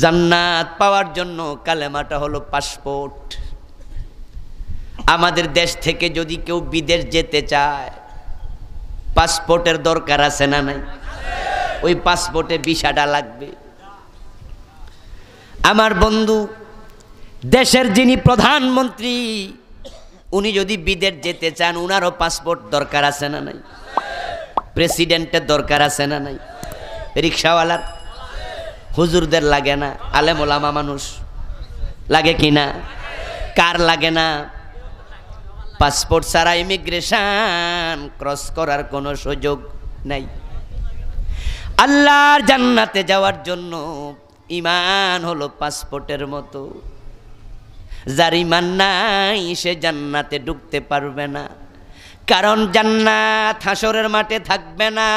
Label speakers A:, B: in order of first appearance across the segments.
A: জান্নাত পাওয়ার জন্য কালেমাটা হলো পাসপোর্ট আমাদের দেশ থেকে যদি কেউ বিদেশ যেতে চায় পাসপোর্টের দরকার আছে না নাই ওই পাসপোর্টে বিষাটা লাগবে আমার বন্ধু দেশের যিনি প্রধানমন্ত্রী উনি যদি বিদেশ যেতে চান উনারও পাসপোর্ট দরকার আছে না নাই প্রেসিডেন্টের দরকার আছে না নাই রিক্সাওয়ালার হুজুরদের লাগে না আলে মোলামা মানুষ লাগে কি না কার লাগে না পাসপোর্ট ছাড়া ইমিগ্রেশন ক্রস করার কোনো সুযোগ নাই আল্লাহর জান্নাতে যাওয়ার জন্য ইমান হলো পাসপোর্টের মতো যার ইমান নাই সে জান্নাতে ঢুকতে পারবে না কারণ জান্নাত হাসরের মাঠে থাকবে না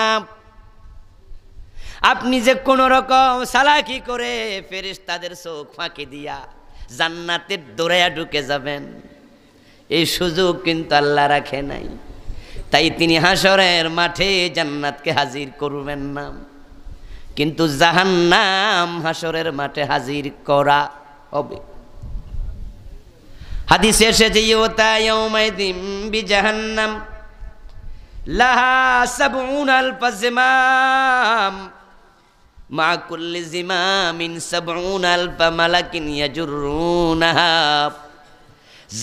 A: আপনি যে কোন রকম সালাকি করে ফেরিস তাদের চোখ ফাঁকি দিয়া জান্নাতের দৌড়াইয়া ঢুকে যাবেন এই সুযোগ কিন্তু আল্লাহ রাখে নাই তাই তিনি হাসরের মাঠে জান্নাতকে হাজির করবেন না কিন্তু জাহান্নাম হাসরের মাঠে হাজির করা হবে হাদিসে এসেছে ইয়োতা বি জাহান্নাম লাহা সাবউন আলফা জিমাম মা কুল্লি জিমামিন সাবউন আলফা মালাকিন ইয়াজুরুনাহা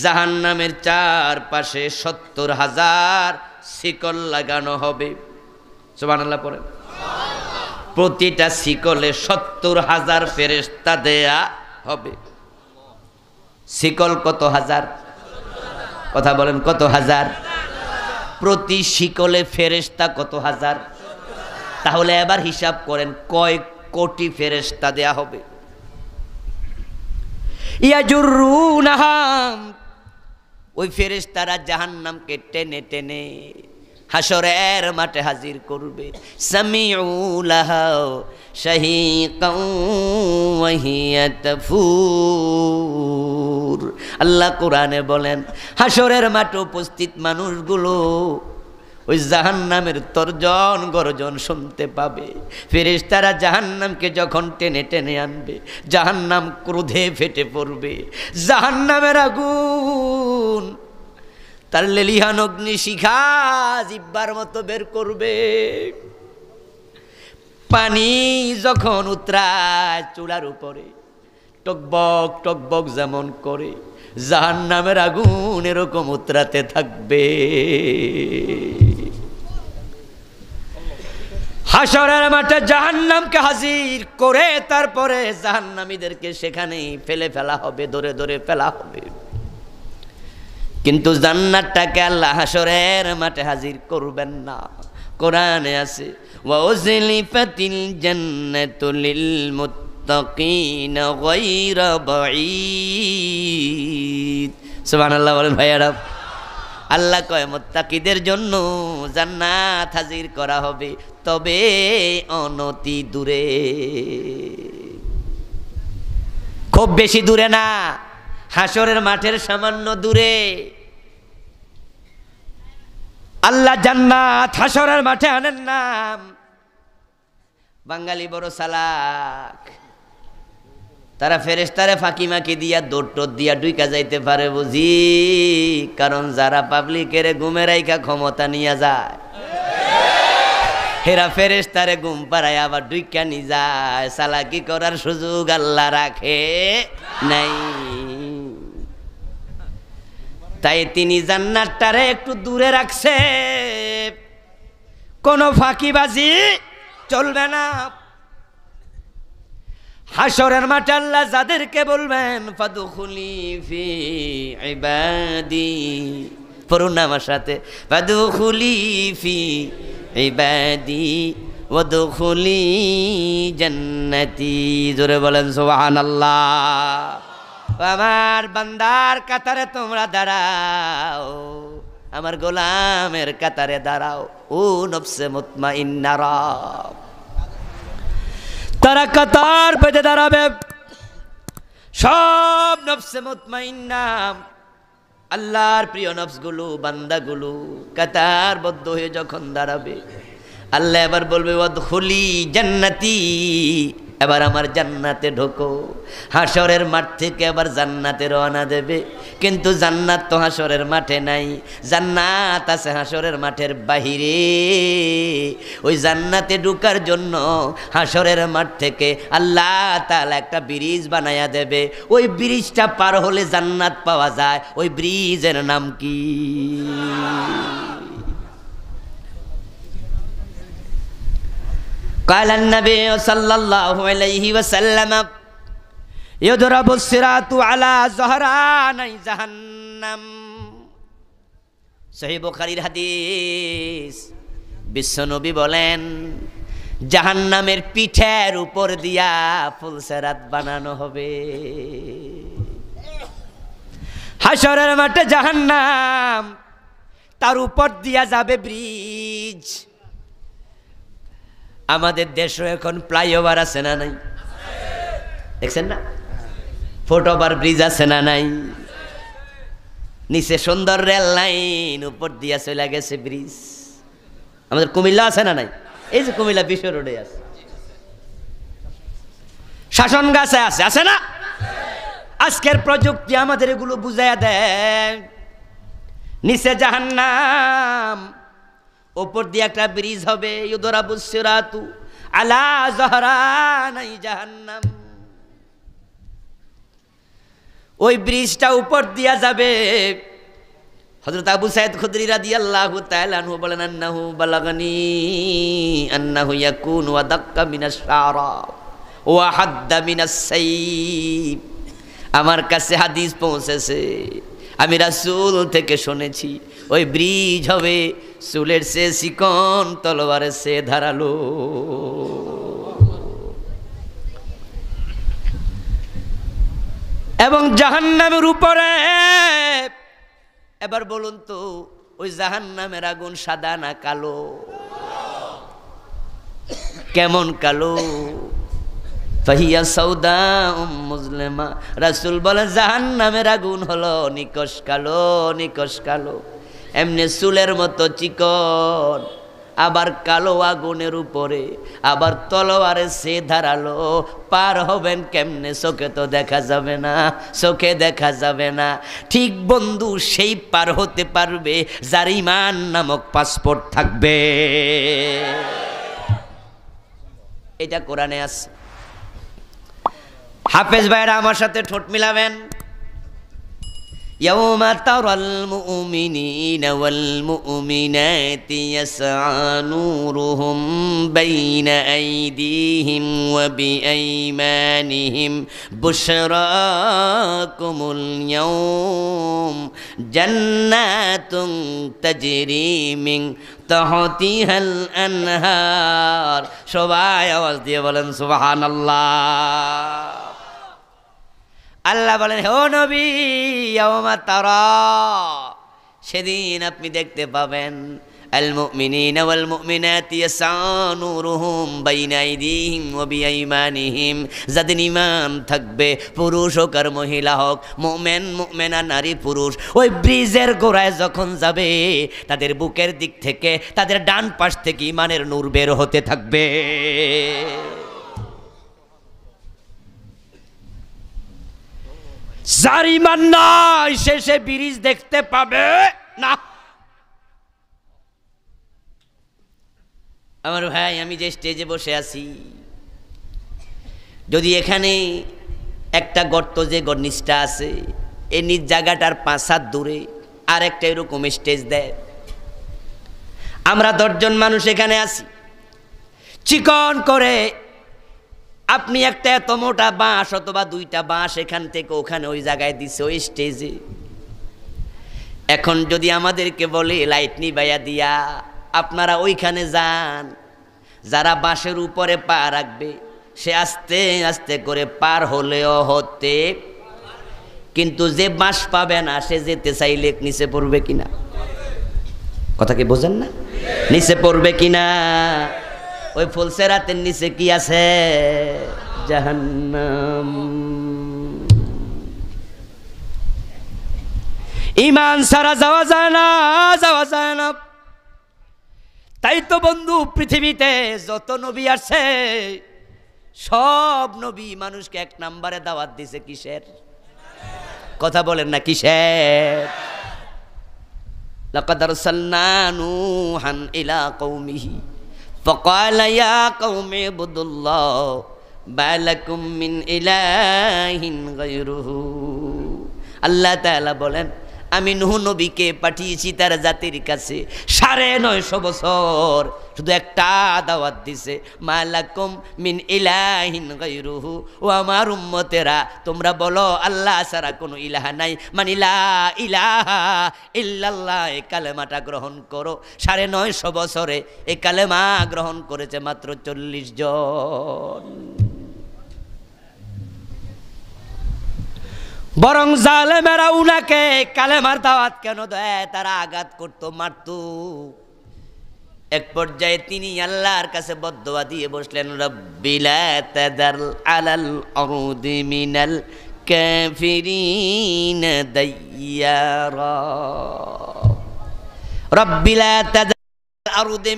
A: জাহান্নামের চারপাশে সত্তর হাজার শিকল লাগানো হবে সুবহানাল্লাহ পড়ে প্রতিটা শিকলে সত্তর হাজার ফেরেস্তা দেয়া হবে শিকল কত হাজার কথা বলেন কত হাজার প্রতি শিকলে ফেরেস্তা কত হাজার তাহলে এবার হিসাব করেন কয় কোটি ফেরেস্তা দেয়া হবে ইয়াজুরুনাহাম ওই ফেরেস্তারা নামকে টেনে টেনে হাসরের মাঠে হাজির করবে শাহি ফুর আল্লাহ কোরআনে বলেন হাসরের মাঠে উপস্থিত মানুষগুলো ওই জাহান নামের তর্জন গর্জন শুনতে পাবে ফেরেস তারা জাহান নামকে যখন টেনে টেনে আনবে জাহান নাম ক্রোধে ফেটে পড়বে জাহান নামের আগুন তার লেলিহান অগ্নি শিখা জিব্বার মতো বের করবে পানি যখন উতরায় চুলার উপরে টকবক টকবক যেমন করে জাহান নামের আগুন এরকম উতরাতে থাকবে হাসরের মাঠে জাহান্নামকে হাজির করে তারপরে জাহান্নামীদেরকে সেখানে ফেলে ফেলা হবে ধরে ধরে ফেলা হবে কিন্তু জান্নাতটাকে আল্লাহ হাসরের মাঠে হাজির করবেন না কোরআনে আছে ওয়াজলিফাতিল জান্নাতু লিল মুত্তাকিন গায়রা বাঈদ সুবহানাল্লাহ বলেন ভাইয়ারা আল্লাহ কয় মোত্তাকিদের জন্য জান্নাত হাজির করা হবে তবে অনতি দূরে খুব বেশি দূরে না হাসরের মাঠের সামান্য দূরে আল্লাহ জান্নাত হাসরের মাঠে আনেন নাম বাঙালি বড় সালাক তারা ফেরেস্তারে ফাঁকি মাকি দিয়া দৌড় টোর দিয়া ডুইকা যাইতে পারে বুঝি কারণ যারা পাবলিকের ঘুমের আইকা ক্ষমতা নিয়ে যায় হেরা ফেরেস্তারে গুম পাড়ায় আবার ডুইকা নি যায় সালাকি করার সুযোগ আল্লাহ রাখে নাই তাই তিনি জান্নাতটারে একটু দূরে রাখছে কোনো ফাঁকিবাজি চলবে না হাসরের মাঠে আল্লাহ যাদেরকে বলবেন ফাদুখুলি ফি ইবাদি পড়ুন আমার সাথে ফাদুখুলি ফি ইবাদি ওয়াদখুলি জান্নাতি জোরে বলেন সুবহানাল্লাহ আমার বান্দার কাতারে তোমরা দাঁড়াও আমার গোলামের কাতারে দাঁড়াও ও নফসে মুতমাইন্নারা তারা কাতার পেতে দাঁড়াবে সব নফসে নাম আল্লাহর প্রিয় নফসগুলো বান্দাগুলো কাতার বদ্ধ হয়ে যখন দাঁড়াবে আল্লাহ এবার বলবে বদ হোলি জান্নাতি এবার আমার জান্নাতে ঢোকো হাসরের মাঠ থেকে আবার জান্নাতে রওনা দেবে কিন্তু জান্নাত তো হাসরের মাঠে নাই জান্নাত আছে হাসরের মাঠের বাহিরে ওই জান্নাতে ঢুকার জন্য হাসরের মাঠ থেকে আল্লাহ তালা একটা ব্রিজ বানায়া দেবে ওই ব্রিজটা পার হলে জান্নাত পাওয়া যায় ওই ব্রিজের নাম কি قال النبي صلى الله عليه وسلم يضرب الصراط على زهراني جهنم সহি বুখারির হাদিস বিশ্বনবী বলেন জাহান্নামের পিঠের উপর দিয়া ফুলসেরাত বানানো হবে হাসরের মাঠে জাহান্নাম তার উপর দিয়া যাবে ব্রিজ আমাদের দেশও এখন ফ্লাইওভার আছে না নাই দেখছেন না
B: ফুট ওভার ব্রিজ
A: আছে না নাই নিচে সুন্দর রেল লাইন উপর দিয়ে চলে গেছে ব্রিজ আমাদের কুমিল্লা আছে না নাই এই যে কুমিল্লা বিশ্ব রোডে আছে শাসন গাছে আছে আছে না আজকের প্রযুক্তি আমাদের এগুলো বুঝাইয়া দেয় নিচে জাহান্নাম ওপর দিয়ে একটা ব্রিজ হবে তু আলা জহরা নাই জাহান্নাম ওই ব্রিজটা উপর দিয়া যাবে হজরত আবু সাইদ খুদরি রাদি আল্লাহ তালু বলেন আন্নাহু বালাগানি আন্নাহু ইয়াকুন ওয়া দাক্কা মিনাস সারা ওয়া হাদদা মিনাস সাইব আমার কাছে হাদিস পৌঁছেছে আমি রাসূল থেকে শুনেছি ওই ব্রিজ হবে চুলের সে শিকন তলবারে সে ধারালো এবং জাহান্নামের উপরে এবার বলুন তো ওই নামের আগুন সাদা না কালো কেমন কালো ফাহিয়া সৌদা মুজলেমা রাসুল বলে নামের আগুন হলো নিকশ কালো নিকশ কালো এমনি চুলের মতো চিকন আবার কালো আগুনের উপরে আবার তলোয়ারে সে ধারালো পার হবেন কেমনে চোখে তো দেখা যাবে না চোখে দেখা যাবে না ঠিক বন্ধু সেই পার হতে পারবে যার ইমান নামক পাসপোর্ট থাকবে এটা কোরআনে আছে হাফেজ ভাইরা আমার সাথে ঠোঁট মিলাবেন يوم ترى المؤمنين والمؤمنات يسعى نورهم بين ايديهم وبايمانهم بشراكم اليوم جنات تجري من تحتها الانهار شبايا يا وزدي بلن سبحان الله আল্লাহ বলেন হে নবী তারা সেদিন আপনি দেখতে পাবেন المؤمنين والمؤمنات يسعى نورهم بين أيديهم وبأيمانهم যাদের ইমান থাকবে পুরুষ হোক আর মহিলা হোক মোমেন মোমেনা নারী পুরুষ ওই ব্রিজের গোড়ায় যখন যাবে তাদের বুকের দিক থেকে তাদের ডান পাশ থেকে ইমানের নূর বের হতে থাকবে যার ইমান নাই শেষে ব্রিজ দেখতে পাবে না আমার ভাই আমি যে স্টেজে বসে আছি যদি এখানে একটা গর্ত যে নিচটা আছে এ নিজ জায়গাটার পাঁচ হাত দূরে আর একটা এরকম স্টেজ দেয় আমরা দশজন মানুষ এখানে আছি চিকন করে আপনি একটা এত মোটা বাঁশ অথবা দুইটা বাঁশ এখান থেকে ওখানে ওই জায়গায় দিছে ওই স্টেজে এখন যদি আমাদেরকে বলে লাইট বাইয়া দিয়া আপনারা ওইখানে যান যারা বাঁশের উপরে পা রাখবে সে আস্তে আস্তে করে পার হলেও হতে কিন্তু যে বাঁশ পাবে না সে যেতে চাইলে নিচে পড়বে কিনা কথা কি বোঝেন না নিচে পড়বে কিনা ওই ফুলসেরাতের নিচে কি আছে জাহান্নাম ইমান সারা যাওয়া যায় না যাওয়া যায় না তাই তো বন্ধু পৃথিবীতে যত নবী আছে সব নবী মানুষকে এক নাম্বারে দাওয়াত দিছে কিসের কথা বলেন না কিসের লাকাদার হান ইলা কৌমিহি فقال يا قوم اعبدوا الله ما لكم من إله غيره আল্লাহ তাআলা বলেন আমি নুহ নবীকে পাঠিয়েছি তার জাতির কাছে সাড়ে নয়শো বছর শুধু একটা দাওয়াত দিছে মালাকুম মিন ইলাহিন গাইরুহু ও আমার উম্মতেরা তোমরা বলো আল্লাহ ছাড়া কোনো ইলাহা নাই মানে ইলা ইলাহা ইল্লাল্লাহ এ কালেমাটা গ্রহণ করো সাড়ে নয়শো বছরে এ কালেমা গ্রহণ করেছে মাত্র চল্লিশ জন বরং জালেমেরা উনাকে কালেমার দাওয়াত কেন দেয় তারা আঘাত করতো মারত এক পর্যায়ে তিনি আল্লাহর কাছে বদ্ধবা দিয়ে বসলেন আলাল মিনাল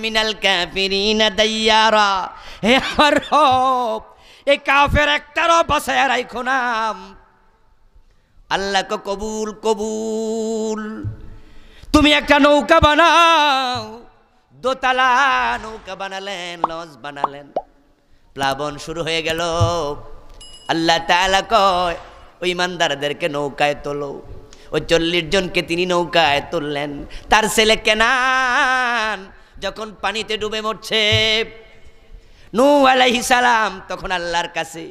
A: মিনাল হে কাফের একটারও বাসায় রাখো নাম আল্লাহ কবুল কবুল তুমি একটা নৌকা বানাও দোতলা নৌকা বানালেন লঞ্চ বানালেন প্লাবন শুরু হয়ে গেল আল্লাহ তালা কয় ওই মানদারদেরকে নৌকায় তোলো ওই চল্লিশ জনকে তিনি নৌকায় তুললেন তার ছেলে কেনান যখন পানিতে ডুবে মরছে নু আলাইহিসালাম তখন আল্লাহর কাছে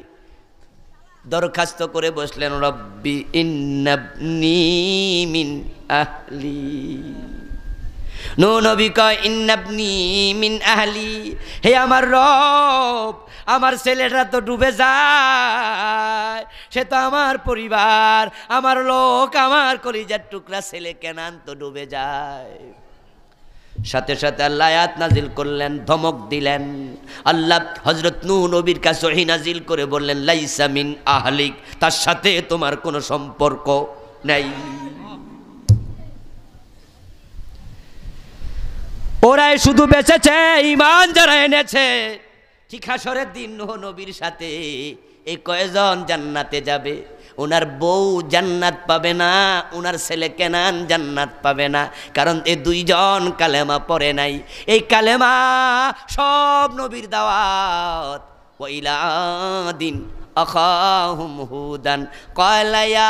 A: দরখাস্ত করে বসলেন রব্বি মিন আহলি নো নবী কয় ইন্নাবনি মিন আহলি হে আমার রব আমার ছেলেটা তো ডুবে যায় সে তো আমার পরিবার আমার লোক আমার কলিজার টুকরা ছেলে কেনান তো ডুবে যায় সাথে সাথে আল্লাহ আয়াত নাজিল করলেন ধমক দিলেন আল্লাহ হজরত নূহ নবীর কাছে ওহি নাজিল করে বললেন লাইসামিন আহলিক তার সাথে তোমার কোনো সম্পর্ক নেই ওরাই শুধু বেঁচেছে ইমান যারা এনেছে ঠিক আসরের দিন নবীর সাথে এই কয়জন জান্নাতে যাবে ওনার বউ জান্নাত পাবে না ওনার ছেলে কেনান জান্নাত পাবে না কারণ এ দুইজন কালেমা পড়ে নাই এই কালেমা সব নবীর দাওয়াত ওইলা দিন أخاهم هودا قال يا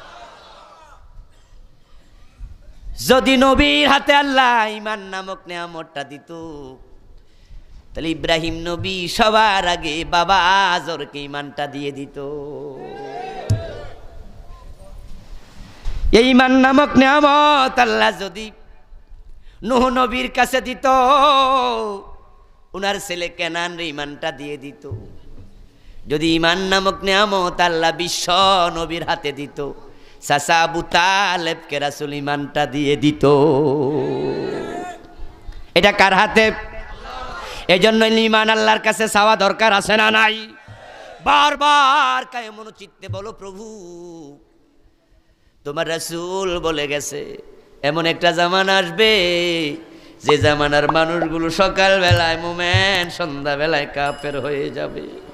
A: যদি নবীর হাতে আল্লাহ ইমান নামক নেয়ামতটা দিত তাহলে ইব্রাহিম নবী সবার আগে বাবা আজরকে ইমানটা দিয়ে দিত এই ইমান নামক নেয়ামত আল্লাহ যদি নহ নবীর কাছে দিত উনার ছেলে কেনান রে ইমানটা দিয়ে দিত যদি ইমান নামক নেয়ামত আল্লাহ বিশ্ব নবীর হাতে দিত চাচা আবু তালেবকে রাসুল ইমানটা দিয়ে দিত এটা কার হাতে এই জন্য ইমান আল্লাহর কাছে চাওয়া দরকার আছে না নাই বারবার কায়মন চিত্তে বলো প্রভু তোমার রাসুল বলে গেছে এমন একটা জামান আসবে যে জামানার মানুষগুলো সকালবেলায় মোমেন সন্ধ্যাবেলায় কাপের হয়ে যাবে